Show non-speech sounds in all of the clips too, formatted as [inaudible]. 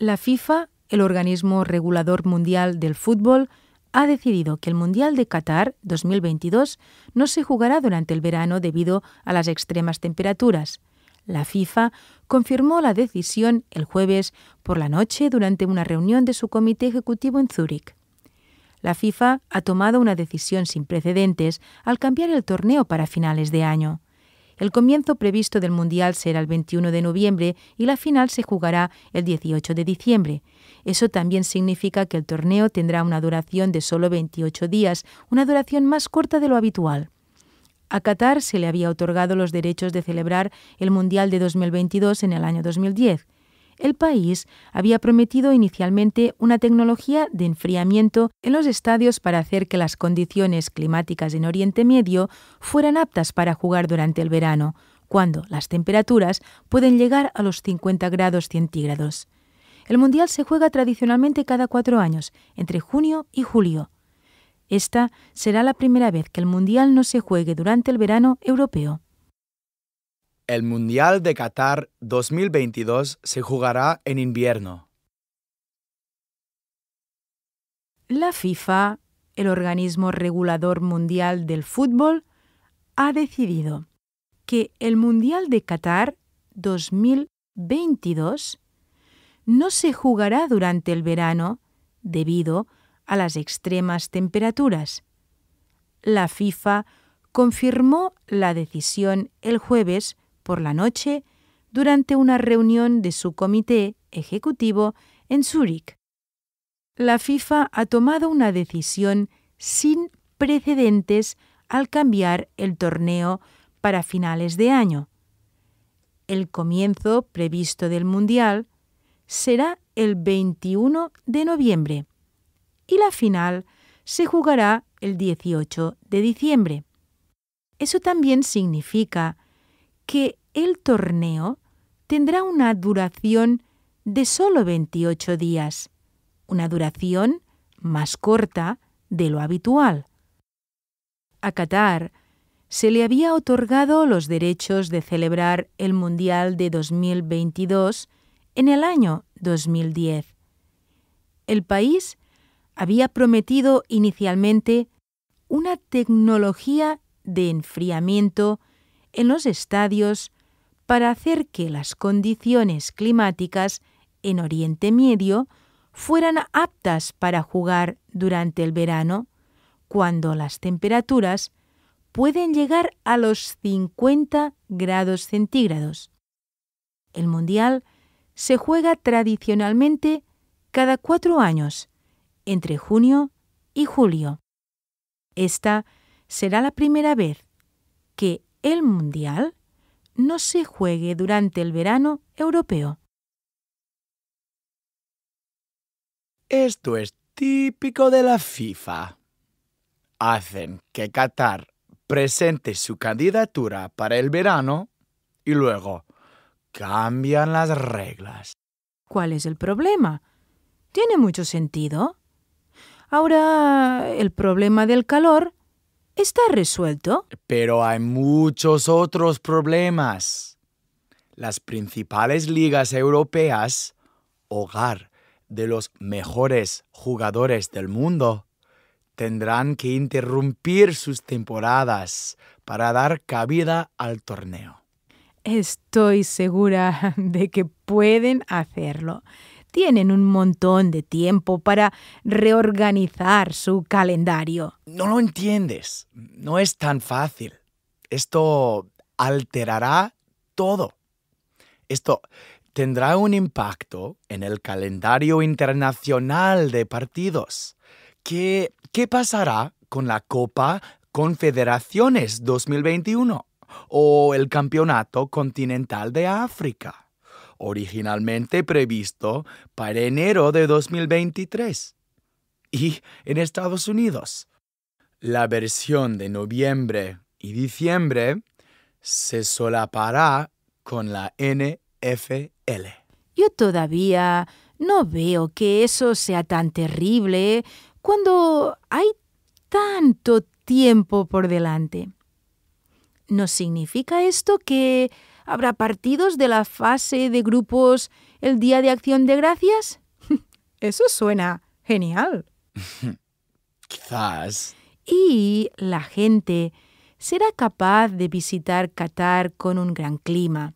La FIFA, el organismo regulador mundial del fútbol, ha decidido que el Mundial de Qatar 2022 no se jugará durante el verano debido a las extremas temperaturas. La FIFA confirmó la decisión el jueves por la noche durante una reunión de su comité ejecutivo en Zúrich. La FIFA ha tomado una decisión sin precedentes al cambiar el torneo para finales de año. El comienzo previsto del Mundial será el 21 de noviembre y la final se jugará el 18 de diciembre. Eso también significa que el torneo tendrá una duración de solo 28 días, una duración más corta de lo habitual. A Qatar se le había otorgado los derechos de celebrar el Mundial de 2022 en el año 2010 el país había prometido inicialmente una tecnología de enfriamiento en los estadios para hacer que las condiciones climáticas en Oriente Medio fueran aptas para jugar durante el verano, cuando las temperaturas pueden llegar a los 50 grados centígrados. El Mundial se juega tradicionalmente cada cuatro años, entre junio y julio. Esta será la primera vez que el Mundial no se juegue durante el verano europeo. El Mundial de Qatar 2022 se jugará en invierno. La FIFA, el organismo regulador mundial del fútbol, ha decidido que el Mundial de Qatar 2022 no se jugará durante el verano debido a las extremas temperaturas. La FIFA confirmó la decisión el jueves por la noche durante una reunión de su comité ejecutivo en Zúrich. La FIFA ha tomado una decisión sin precedentes al cambiar el torneo para finales de año. El comienzo previsto del Mundial será el 21 de noviembre y la final se jugará el 18 de diciembre. Eso también significa que el torneo tendrá una duración de solo 28 días, una duración más corta de lo habitual. A Qatar se le había otorgado los derechos de celebrar el Mundial de 2022 en el año 2010. El país había prometido inicialmente una tecnología de enfriamiento en los estadios para hacer que las condiciones climáticas en Oriente Medio fueran aptas para jugar durante el verano, cuando las temperaturas pueden llegar a los 50 grados centígrados. El Mundial se juega tradicionalmente cada cuatro años, entre junio y julio. Esta será la primera vez que el Mundial no se juegue durante el verano europeo. Esto es típico de la FIFA. Hacen que Qatar presente su candidatura para el verano y luego cambian las reglas. ¿Cuál es el problema? Tiene mucho sentido. Ahora, el problema del calor está resuelto. Pero hay muchos otros problemas. Las principales ligas europeas, hogar de los mejores jugadores del mundo, tendrán que interrumpir sus temporadas para dar cabida al torneo. Estoy segura de que pueden hacerlo tienen un montón de tiempo para reorganizar su calendario. No lo entiendes. No es tan fácil. Esto alterará todo. Esto tendrá un impacto en el calendario internacional de partidos. ¿Qué, pasará con la Copa Confederaciones 2021 o el Campeonato Continental de África? originalmente previsto para enero de 2023 y en Estados Unidos. La versión de noviembre y diciembre se solapará con la NFL. Yo todavía no veo que eso sea tan terrible cuando hay tanto tiempo por delante. ¿No significa esto que ¿Habrá partidos de la fase de grupos el Día de Acción de Gracias? [laughs] Eso suena genial. [laughs] Quizás. Y la gente será capaz de visitar Qatar con un gran clima.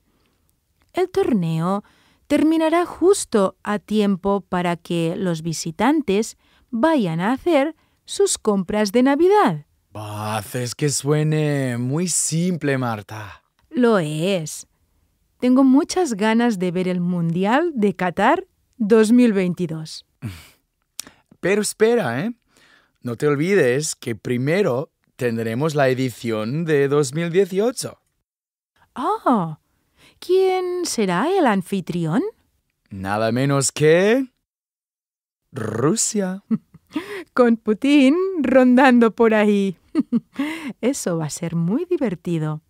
El torneo terminará justo a tiempo para que los visitantes vayan a hacer sus compras de Navidad. Bah, ¡Es que suene muy simple, Marta. Lo es. Tengo muchas ganas de ver el Mundial de Qatar 2022. Pero espera, ¿eh? No te olvides que primero tendremos la edición de 2018. Oh, ¿quién será el anfitrión? Nada menos que... Rusia. [laughs] Con Putin rondando por ahí. [laughs] Eso va a ser muy divertido.